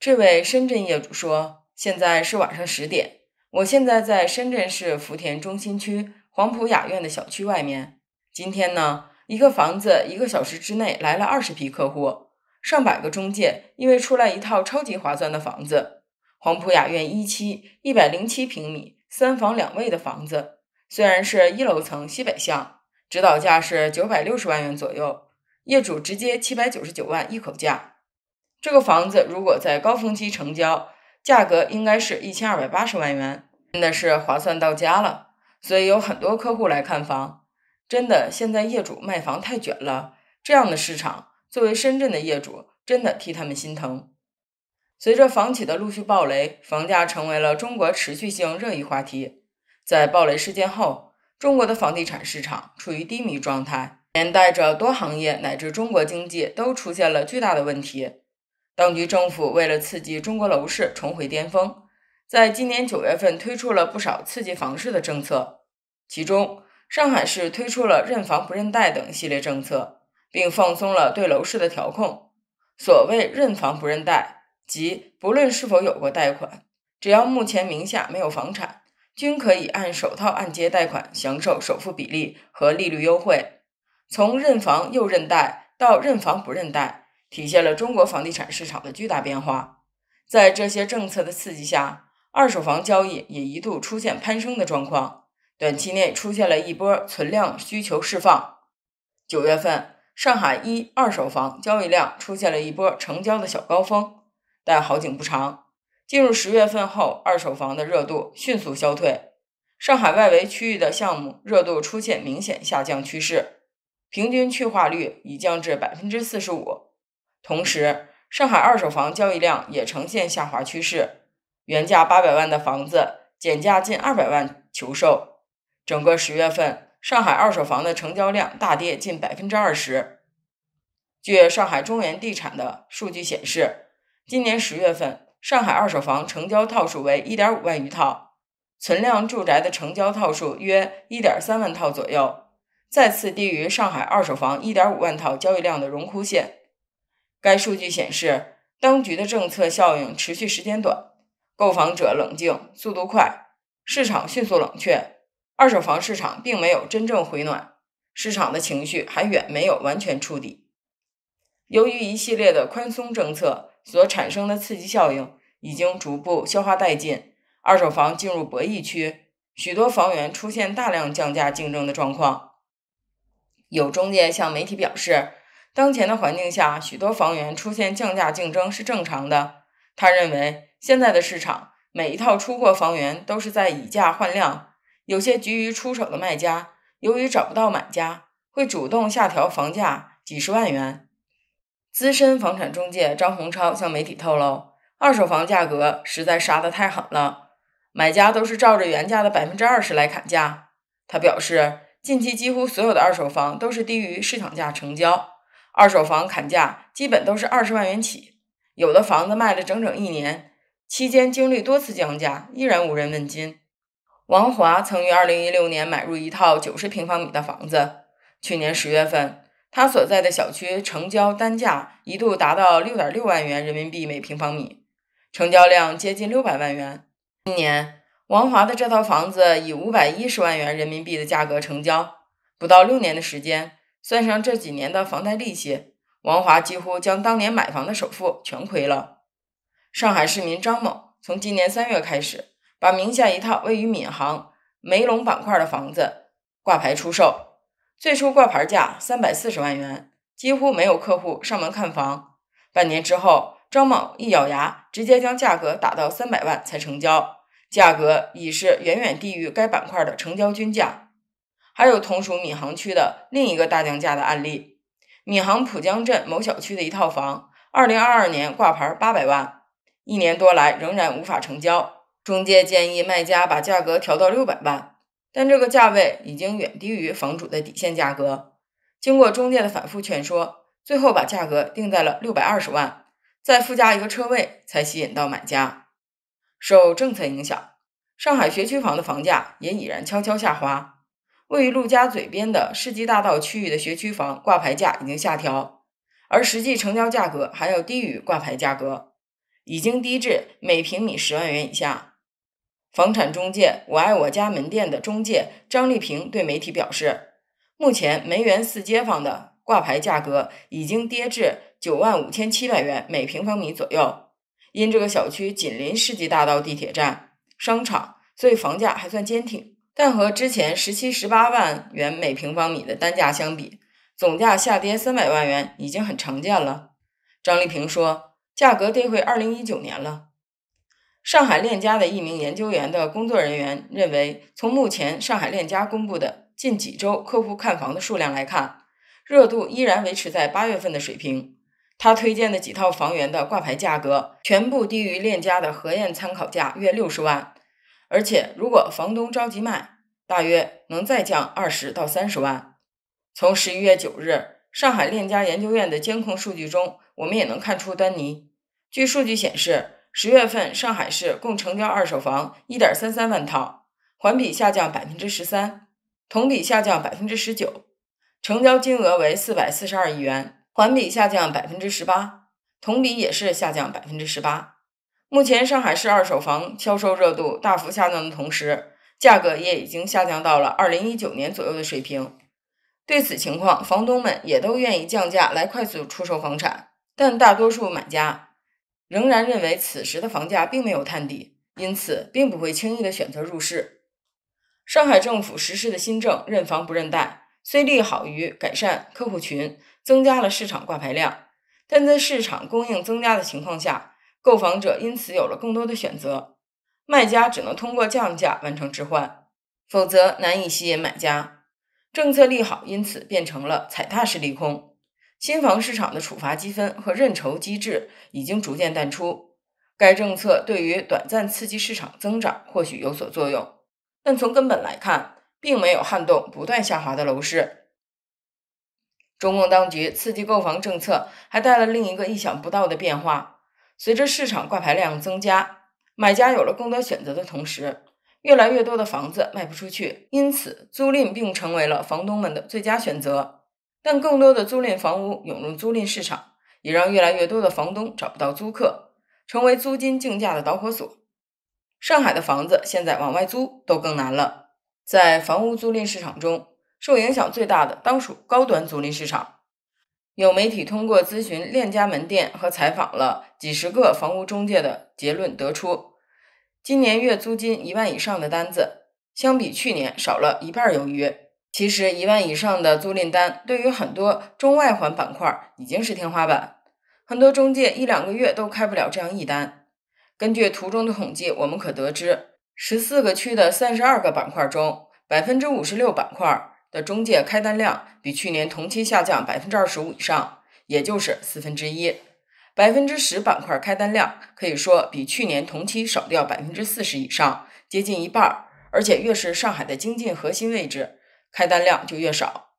这位深圳业主说：“现在是晚上十点，我现在在深圳市福田中心区黄埔雅苑的小区外面。今天呢，一个房子一个小时之内来了二十批客户，上百个中介，因为出来一套超级划算的房子——黄埔雅苑一期一百零七平米三房两卫的房子，虽然是一楼层西北向，指导价是九百六十万元左右，业主直接七百九十九万一口价。”这个房子如果在高峰期成交，价格应该是一千二百八十万元，真的是划算到家了。所以有很多客户来看房，真的现在业主卖房太卷了，这样的市场，作为深圳的业主，真的替他们心疼。随着房企的陆续暴雷，房价成为了中国持续性热议话题。在暴雷事件后，中国的房地产市场处于低迷状态，连带着多行业乃至中国经济都出现了巨大的问题。当局政府为了刺激中国楼市重回巅峰，在今年九月份推出了不少刺激房市的政策，其中上海市推出了认房不认贷等系列政策，并放松了对楼市的调控。所谓认房不认贷，即不论是否有过贷款，只要目前名下没有房产，均可以按首套按揭贷款享受首付比例和利率优惠。从认房又认贷到认房不认贷。体现了中国房地产市场的巨大变化。在这些政策的刺激下，二手房交易也一度出现攀升的状况，短期内出现了一波存量需求释放。九月份，上海一二手房交易量出现了一波成交的小高峰，但好景不长。进入十月份后，二手房的热度迅速消退，上海外围区域的项目热度出现明显下降趋势，平均去化率已降至百分之四十五。同时，上海二手房交易量也呈现下滑趋势，原价八百万的房子减价近二百万求售。整个十月份，上海二手房的成交量大跌近百分之二十。据上海中原地产的数据显示，今年十月份，上海二手房成交套数为一点五万余套，存量住宅的成交套数约一点三万套左右，再次低于上海二手房一点五万套交易量的荣枯线。该数据显示，当局的政策效应持续时间短，购房者冷静速度快，市场迅速冷却，二手房市场并没有真正回暖，市场的情绪还远没有完全触底。由于一系列的宽松政策所产生的刺激效应已经逐步消化殆尽，二手房进入博弈区，许多房源出现大量降价竞争的状况。有中介向媒体表示。当前的环境下，许多房源出现降价竞争是正常的。他认为，现在的市场每一套出货房源都是在以价换量，有些急于出手的卖家，由于找不到买家，会主动下调房价几十万元。资深房产中介张洪超向媒体透露，二手房价格实在杀得太狠了，买家都是照着原价的百分之二十来砍价。他表示，近期几乎所有的二手房都是低于市场价成交。二手房砍价基本都是二十万元起，有的房子卖了整整一年，期间经历多次降价，依然无人问津。王华曾于二零一六年买入一套九十平方米的房子，去年十月份，他所在的小区成交单价一度达到六点六万元人民币每平方米，成交量接近六百万元。今年，王华的这套房子以五百一十万元人民币的价格成交，不到六年的时间。算上这几年的房贷利息，王华几乎将当年买房的首付全亏了。上海市民张某从今年三月开始，把名下一套位于闵行梅陇板块的房子挂牌出售，最初挂牌价三百四十万元，几乎没有客户上门看房。半年之后，张某一咬牙，直接将价格打到三百万才成交，价格已是远远低于该板块的成交均价。还有同属闵行区的另一个大降价的案例，闵行浦江镇某小区的一套房，二零二二年挂牌八百万，一年多来仍然无法成交。中介建议卖家把价格调到六百万，但这个价位已经远低于房主的底线价格。经过中介的反复劝说，最后把价格定在了六百二十万，再附加一个车位才吸引到买家。受政策影响，上海学区房的房价也已然悄悄下滑。位于陆家嘴边的世纪大道区域的学区房挂牌价已经下调，而实际成交价格还要低于挂牌价格，已经低至每平米十万元以下。房产中介“我爱我家”门店的中介张丽萍对媒体表示，目前梅园四街坊的挂牌价格已经跌至九万五千七百元每平方米左右。因这个小区紧邻世纪大道地铁站、商场，所以房价还算坚挺。但和之前十七十八万元每平方米的单价相比，总价下跌三百万元已经很常见了。张丽萍说：“价格跌回二零一九年了。”上海链家的一名研究员的工作人员认为，从目前上海链家公布的近几周客户看房的数量来看，热度依然维持在八月份的水平。他推荐的几套房源的挂牌价格全部低于链家的核验参考价，约六十万。而且，如果房东着急卖，大约能再降二十到三十万。从十一月九日上海链家研究院的监控数据中，我们也能看出端倪。据数据显示，十月份上海市共成交二手房一点三三万套，环比下降百分之十三，同比下降百分之十九，成交金额为四百四十二亿元，环比下降百分之十八，同比也是下降百分之十八。目前，上海市二手房销售热度大幅下降的同时，价格也已经下降到了二零一九年左右的水平。对此情况，房东们也都愿意降价来快速出售房产，但大多数买家仍然认为此时的房价并没有探底，因此并不会轻易的选择入市。上海政府实施的新政“认房不认贷”，虽利好于改善客户群，增加了市场挂牌量，但在市场供应增加的情况下。购房者因此有了更多的选择，卖家只能通过降价完成置换，否则难以吸引买家。政策利好因此变成了踩踏式利空。新房市场的处罚积分和认筹机制已经逐渐淡出，该政策对于短暂刺激市场增长或许有所作用，但从根本来看，并没有撼动不断下滑的楼市。中共当局刺激购房政策还带来另一个意想不到的变化。随着市场挂牌量增加，买家有了更多选择的同时，越来越多的房子卖不出去，因此租赁并成为了房东们的最佳选择。但更多的租赁房屋涌入租赁市场，也让越来越多的房东找不到租客，成为租金竞价的导火索。上海的房子现在往外租都更难了。在房屋租赁市场中，受影响最大的当属高端租赁市场。有媒体通过咨询链家门店和采访了。几十个房屋中介的结论得出，今年月租金一万以上的单子，相比去年少了一半儿有余。其实一万以上的租赁单，对于很多中外环板块已经是天花板，很多中介一两个月都开不了这样一单。根据图中的统计，我们可得知，十四个区的三十二个板块中，百分之五十六板块的中介开单量比去年同期下降百分之二十五以上，也就是四分之一。百分之十板块开单量可以说比去年同期少掉百分之四十以上，接近一半。而且越是上海的精进核心位置，开单量就越少。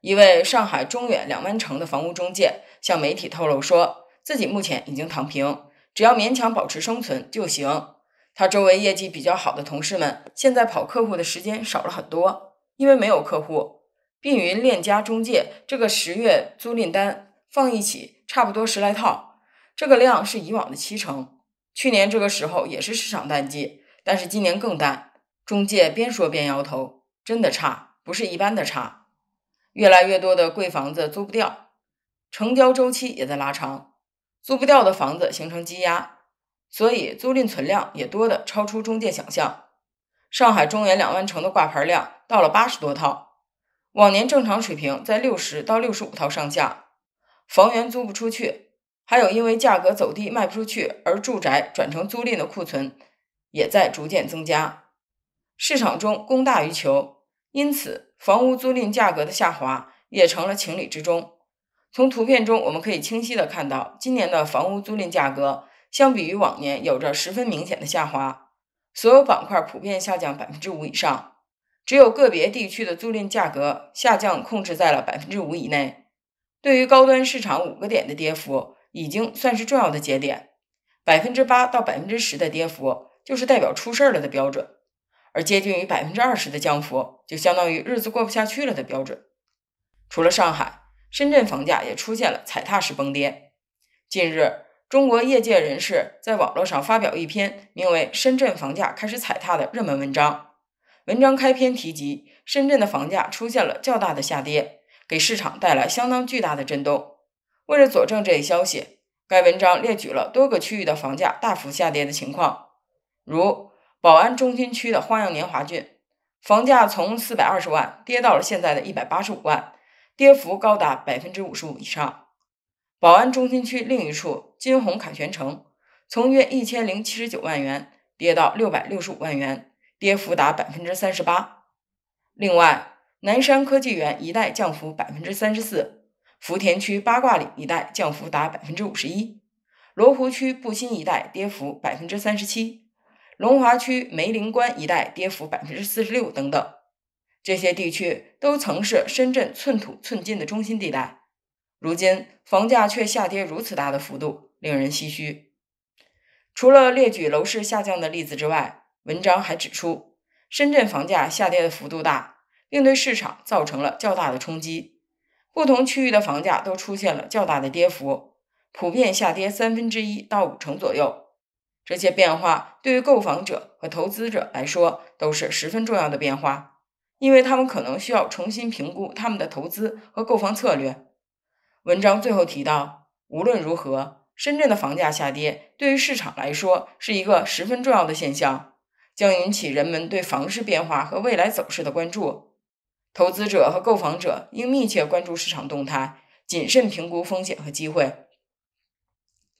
一位上海中远两湾城的房屋中介向媒体透露，说自己目前已经躺平，只要勉强保持生存就行。他周围业绩比较好的同事们，现在跑客户的时间少了很多，因为没有客户。碧云链家中介这个十月租赁单放一起，差不多十来套。这个量是以往的七成，去年这个时候也是市场淡季，但是今年更淡。中介边说边摇头，真的差，不是一般的差。越来越多的贵房子租不掉，成交周期也在拉长，租不掉的房子形成积压，所以租赁存量也多的超出中介想象。上海中原两万城的挂牌量到了八十多套，往年正常水平在六十到六十五套上下，房源租不出去。还有因为价格走低卖不出去而住宅转成租赁的库存也在逐渐增加，市场中供大于求，因此房屋租赁价格的下滑也成了情理之中。从图片中我们可以清晰的看到，今年的房屋租赁价格相比于往年有着十分明显的下滑，所有板块普遍下降百分之五以上，只有个别地区的租赁价格下降控制在了百分之五以内。对于高端市场五个点的跌幅。已经算是重要的节点，百分之八到百分之十的跌幅就是代表出事了的标准，而接近于百分之二十的降幅就相当于日子过不下去了的标准。除了上海，深圳房价也出现了踩踏式崩跌。近日，中国业界人士在网络上发表一篇名为《深圳房价开始踩踏》的热门文章。文章开篇提及，深圳的房价出现了较大的下跌，给市场带来相当巨大的震动。为了佐证这一消息，该文章列举了多个区域的房价大幅下跌的情况，如宝安中心区的花样年华郡，房价从四百二十万跌到了现在的一百八十五万，跌幅高达百分之五十五以上；宝安中心区另一处金鸿凯旋城，从约一千零七十九万元跌到六百六十五万元，跌幅达百分之三十八。另外，南山科技园一带降幅百分之三十四。福田区八卦岭一带降幅达百分之五十一，罗湖区布心一带跌幅百分之三十七，龙华区梅林关一带跌幅百分之四十六等等，这些地区都曾是深圳寸土寸金的中心地带，如今房价却下跌如此大的幅度，令人唏嘘。除了列举楼市下降的例子之外，文章还指出，深圳房价下跌的幅度大，并对市场造成了较大的冲击。不同区域的房价都出现了较大的跌幅，普遍下跌三分之一到五成左右。这些变化对于购房者和投资者来说都是十分重要的变化，因为他们可能需要重新评估他们的投资和购房策略。文章最后提到，无论如何，深圳的房价下跌对于市场来说是一个十分重要的现象，将引起人们对房市变化和未来走势的关注。投资者和购房者应密切关注市场动态，谨慎评估风险和机会。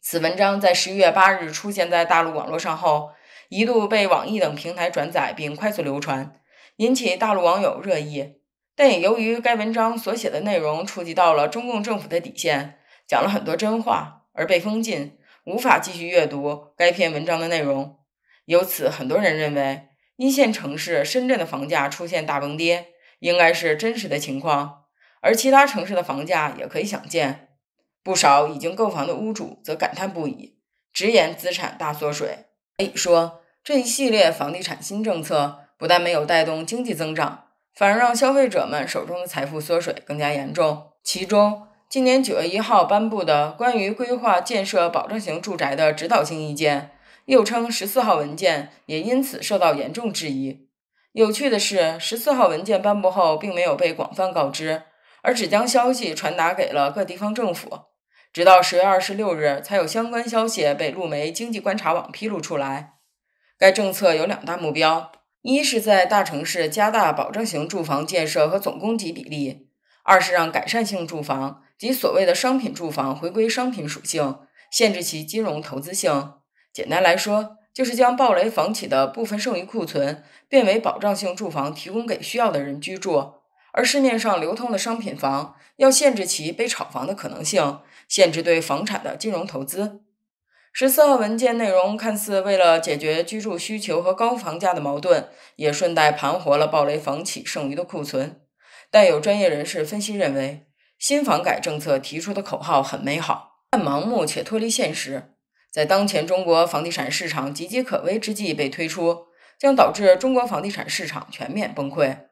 此文章在十一月八日出现在大陆网络上后，一度被网易等平台转载并快速流传，引起大陆网友热议。但也由于该文章所写的内容触及到了中共政府的底线，讲了很多真话而被封禁，无法继续阅读该篇文章的内容。由此，很多人认为一线城市深圳的房价出现大崩跌。应该是真实的情况，而其他城市的房价也可以想见。不少已经购房的屋主则感叹不已，直言资产大缩水。可以说，这一系列房地产新政策不但没有带动经济增长，反而让消费者们手中的财富缩水更加严重。其中，今年九月一号颁布的关于规划建设保障型住宅的指导性意见，又称十四号文件，也因此受到严重质疑。有趣的是，十四号文件颁布后，并没有被广泛告知，而只将消息传达给了各地方政府。直到十月二十六日，才有相关消息被路媒《经济观察网》披露出来。该政策有两大目标：一是在大城市加大保障型住房建设和总供给比例；二是让改善性住房及所谓的商品住房回归商品属性，限制其金融投资性。简单来说，就是将暴雷房企的部分剩余库存变为保障性住房，提供给需要的人居住；而市面上流通的商品房，要限制其被炒房的可能性，限制对房产的金融投资。十四号文件内容看似为了解决居住需求和高房价的矛盾，也顺带盘活了暴雷房企剩余的库存。但有专业人士分析认为，新房改政策提出的口号很美好，但盲目且脱离现实。在当前中国房地产市场岌岌可危之际被推出，将导致中国房地产市场全面崩溃。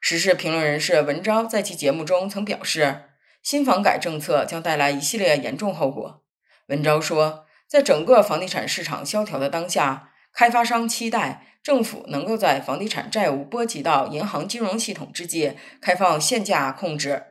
时事评论人士文钊在其节目中曾表示，新房改政策将带来一系列严重后果。文钊说，在整个房地产市场萧条的当下，开发商期待政府能够在房地产债务波及到银行金融系统之际开放限价控制。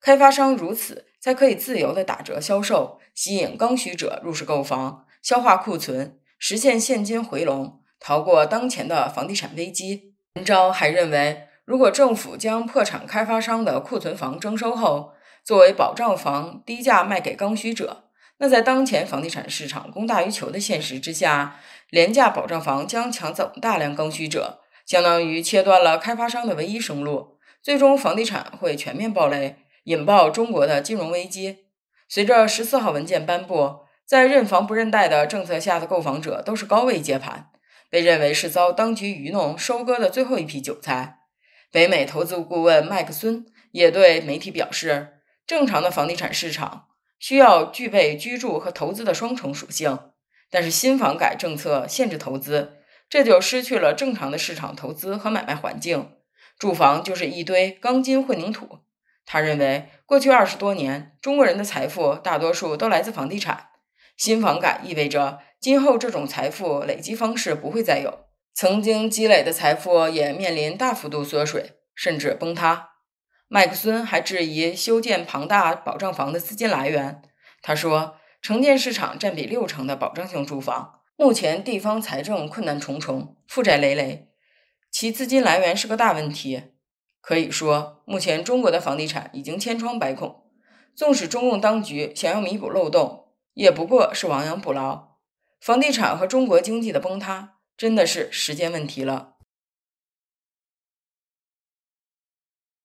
开发商如此。才可以自由地打折销售，吸引刚需者入市购房，消化库存，实现现金回笼，逃过当前的房地产危机。文钊还认为，如果政府将破产开发商的库存房征收后，作为保障房低价卖给刚需者，那在当前房地产市场供大于求的现实之下，廉价保障房将抢走大量刚需者，相当于切断了开发商的唯一生路，最终房地产会全面暴雷。引爆中国的金融危机。随着十四号文件颁布，在认房不认贷的政策下的购房者都是高位接盘，被认为是遭当局愚弄、收割的最后一批韭菜。北美投资顾问麦克孙也对媒体表示，正常的房地产市场需要具备居住和投资的双重属性，但是新房改政策限制投资，这就失去了正常的市场投资和买卖环境。住房就是一堆钢筋混凝土。他认为，过去二十多年，中国人的财富大多数都来自房地产。新房改意味着今后这种财富累积方式不会再有，曾经积累的财富也面临大幅度缩水，甚至崩塌。麦克森还质疑修建庞大保障房的资金来源。他说，城建市场占比六成的保障性住房，目前地方财政困难重重，负债累累，其资金来源是个大问题。可以说，目前中国的房地产已经千疮百孔，纵使中共当局想要弥补漏洞，也不过是亡羊补牢。房地产和中国经济的崩塌，真的是时间问题了。